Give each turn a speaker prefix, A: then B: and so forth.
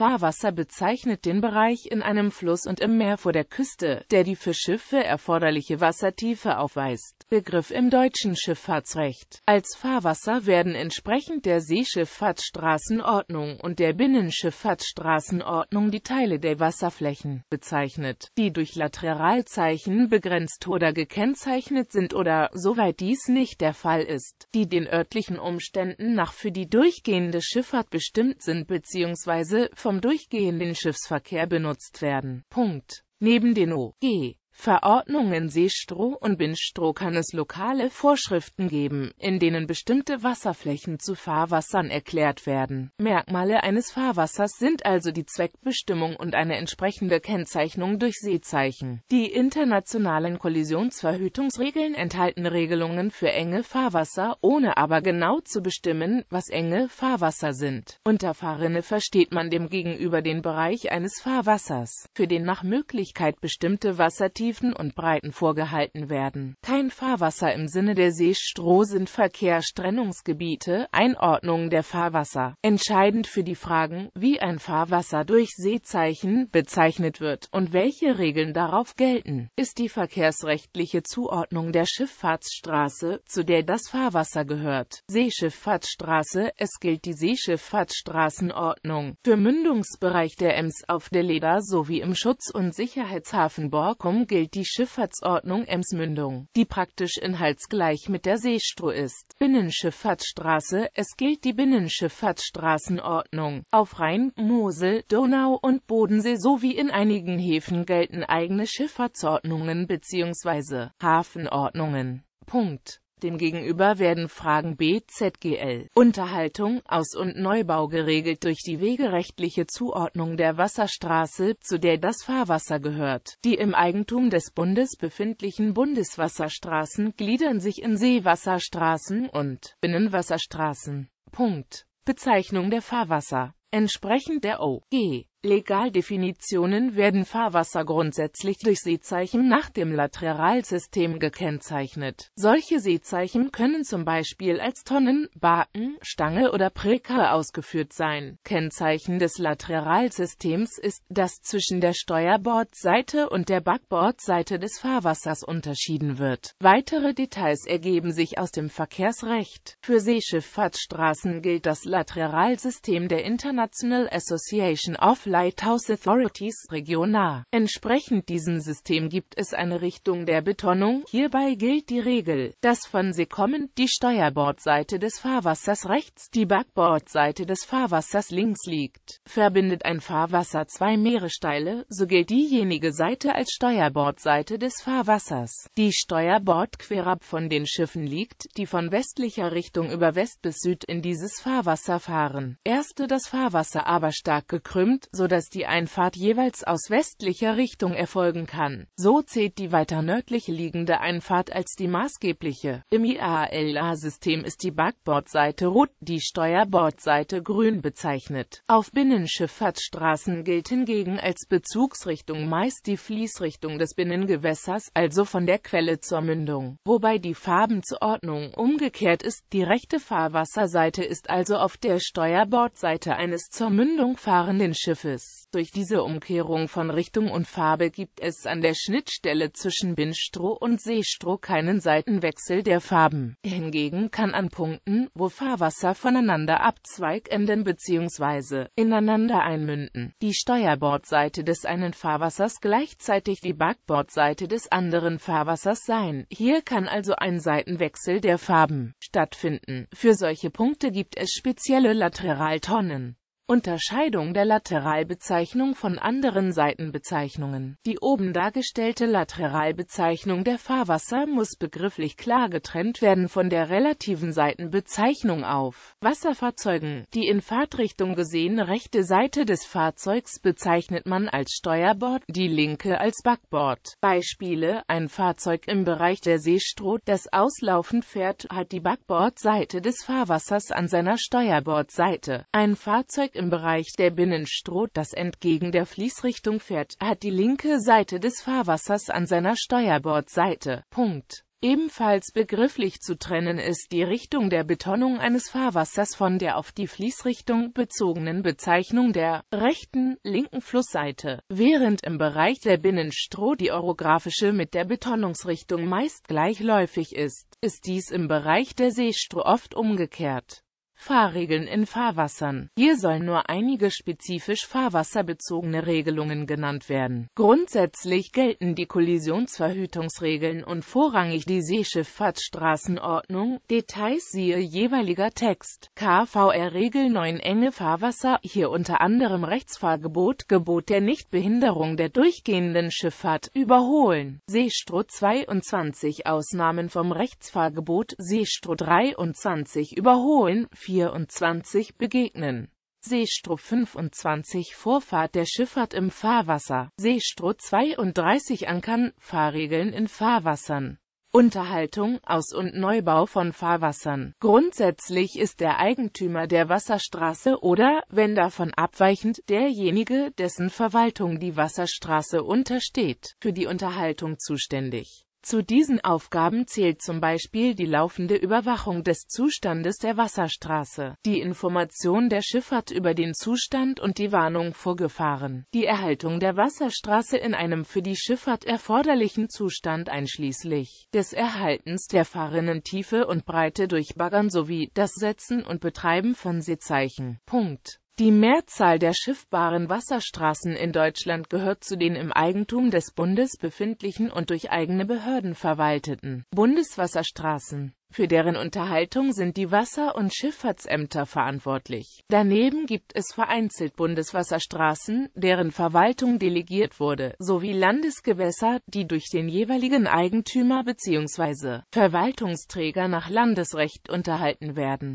A: Fahrwasser bezeichnet den Bereich in einem Fluss und im Meer vor der Küste, der die für Schiffe erforderliche Wassertiefe aufweist. Begriff im deutschen Schifffahrtsrecht. Als Fahrwasser werden entsprechend der Seeschifffahrtsstraßenordnung und der Binnenschifffahrtsstraßenordnung die Teile der Wasserflächen bezeichnet, die durch Lateralzeichen begrenzt oder gekennzeichnet sind oder, soweit dies nicht der Fall ist, die den örtlichen Umständen nach für die durchgehende Schifffahrt bestimmt sind bzw vom durchgehenden Schiffsverkehr benutzt werden. Punkt. Neben den OG Verordnungen Seestroh und Bindstroh kann es lokale Vorschriften geben, in denen bestimmte Wasserflächen zu Fahrwassern erklärt werden. Merkmale eines Fahrwassers sind also die Zweckbestimmung und eine entsprechende Kennzeichnung durch Seezeichen. Die internationalen Kollisionsverhütungsregeln enthalten Regelungen für enge Fahrwasser, ohne aber genau zu bestimmen, was enge Fahrwasser sind. Unter Fahrrinne versteht man demgegenüber den Bereich eines Fahrwassers, für den nach Möglichkeit bestimmte Wassertiefen Tiefen und Breiten vorgehalten werden. Kein Fahrwasser im Sinne der Seestroh sind Verkehrstrennungsgebiete, Einordnungen der Fahrwasser. Entscheidend für die Fragen, wie ein Fahrwasser durch Seezeichen bezeichnet wird und welche Regeln darauf gelten, ist die verkehrsrechtliche Zuordnung der Schifffahrtsstraße, zu der das Fahrwasser gehört. Seeschifffahrtsstraße, es gilt die Seeschifffahrtsstraßenordnung für Mündungsbereich der Ems auf der Leder sowie im Schutz- und Sicherheitshafen Borkum gilt die Schifffahrtsordnung Emsmündung, die praktisch inhaltsgleich mit der Seestroh ist. Binnenschifffahrtsstraße Es gilt die Binnenschifffahrtsstraßenordnung. Auf Rhein, Mosel, Donau und Bodensee sowie in einigen Häfen gelten eigene Schifffahrtsordnungen bzw. Hafenordnungen. Punkt. Demgegenüber werden Fragen BZGL, Unterhaltung, Aus- und Neubau geregelt durch die wegerechtliche Zuordnung der Wasserstraße, zu der das Fahrwasser gehört. Die im Eigentum des Bundes befindlichen Bundeswasserstraßen gliedern sich in Seewasserstraßen und Binnenwasserstraßen. Punkt. Bezeichnung der Fahrwasser Entsprechend der OG Legaldefinitionen werden Fahrwasser grundsätzlich durch Seezeichen nach dem Lateralsystem gekennzeichnet. Solche Seezeichen können zum Beispiel als Tonnen, Baken, Stange oder Präker ausgeführt sein. Kennzeichen des Lateralsystems ist, dass zwischen der Steuerbordseite und der Backbordseite des Fahrwassers unterschieden wird. Weitere Details ergeben sich aus dem Verkehrsrecht. Für Seeschifffahrtsstraßen gilt das Lateralsystem der Internationalen International Association of Lighthouse Authorities Regiona. Entsprechend diesem System gibt es eine Richtung der Betonung. Hierbei gilt die Regel, dass von See kommend die Steuerbordseite des Fahrwassers rechts, die Backbordseite des Fahrwassers links liegt. Verbindet ein Fahrwasser zwei Meeresteile, so gilt diejenige Seite als Steuerbordseite des Fahrwassers. Die Steuerbord querab von den Schiffen liegt, die von westlicher Richtung über West bis Süd in dieses Fahrwasser fahren. Erste das Fahrwasser Fahrwasser aber stark gekrümmt, sodass die Einfahrt jeweils aus westlicher Richtung erfolgen kann. So zählt die weiter nördlich liegende Einfahrt als die maßgebliche. Im IALA-System ist die Backbordseite rot, die Steuerbordseite grün bezeichnet. Auf Binnenschifffahrtsstraßen gilt hingegen als Bezugsrichtung meist die Fließrichtung des Binnengewässers, also von der Quelle zur Mündung, wobei die Farbenzuordnung umgekehrt ist. Die rechte Fahrwasserseite ist also auf der Steuerbordseite eines des zur Mündung fahrenden Schiffes. Durch diese Umkehrung von Richtung und Farbe gibt es an der Schnittstelle zwischen Bindstroh und Seestroh keinen Seitenwechsel der Farben. Hingegen kann an Punkten, wo Fahrwasser voneinander abzweigenden bzw. ineinander einmünden, die Steuerbordseite des einen Fahrwassers gleichzeitig die Backbordseite des anderen Fahrwassers sein. Hier kann also ein Seitenwechsel der Farben stattfinden. Für solche Punkte gibt es spezielle Lateraltonnen. Unterscheidung der Lateralbezeichnung von anderen Seitenbezeichnungen. Die oben dargestellte Lateralbezeichnung der Fahrwasser muss begrifflich klar getrennt werden von der relativen Seitenbezeichnung auf Wasserfahrzeugen. Die in Fahrtrichtung gesehen rechte Seite des Fahrzeugs bezeichnet man als Steuerbord, die linke als Backbord. Beispiele Ein Fahrzeug im Bereich der Seestroh, das auslaufend fährt, hat die Backbordseite des Fahrwassers an seiner Steuerbordseite. Ein Fahrzeug im Bereich der Binnenstroh, das entgegen der Fließrichtung fährt, hat die linke Seite des Fahrwassers an seiner Steuerbordseite. Punkt. Ebenfalls begrifflich zu trennen ist die Richtung der Betonung eines Fahrwassers von der auf die Fließrichtung bezogenen Bezeichnung der rechten, linken Flussseite, während im Bereich der Binnenstroh die orographische mit der Betonungsrichtung meist gleichläufig ist, ist dies im Bereich der Seestroh oft umgekehrt. Fahrregeln in Fahrwassern. Hier sollen nur einige spezifisch fahrwasserbezogene Regelungen genannt werden. Grundsätzlich gelten die Kollisionsverhütungsregeln und vorrangig die Seeschifffahrtsstraßenordnung. Details siehe jeweiliger Text. KVR Regel 9 Enge Fahrwasser, hier unter anderem Rechtsfahrgebot, Gebot der Nichtbehinderung der durchgehenden Schifffahrt, Überholen. Seestro 22 Ausnahmen vom Rechtsfahrgebot, Seestro 23 Überholen, 24 begegnen. Seestro 25 Vorfahrt der Schifffahrt im Fahrwasser, Seestro 32 Ankern, Fahrregeln in Fahrwassern. Unterhaltung, Aus- und Neubau von Fahrwassern. Grundsätzlich ist der Eigentümer der Wasserstraße oder, wenn davon abweichend, derjenige, dessen Verwaltung die Wasserstraße untersteht, für die Unterhaltung zuständig. Zu diesen Aufgaben zählt zum Beispiel die laufende Überwachung des Zustandes der Wasserstraße, die Information der Schifffahrt über den Zustand und die Warnung vor Gefahren, die Erhaltung der Wasserstraße in einem für die Schifffahrt erforderlichen Zustand einschließlich des Erhaltens der Fahrrinnentiefe und Breite durch Baggern sowie das Setzen und Betreiben von Seezeichen. Punkt die Mehrzahl der schiffbaren Wasserstraßen in Deutschland gehört zu den im Eigentum des Bundes befindlichen und durch eigene Behörden verwalteten Bundeswasserstraßen. Für deren Unterhaltung sind die Wasser- und Schifffahrtsämter verantwortlich. Daneben gibt es vereinzelt Bundeswasserstraßen, deren Verwaltung delegiert wurde, sowie Landesgewässer, die durch den jeweiligen Eigentümer bzw. Verwaltungsträger nach Landesrecht unterhalten werden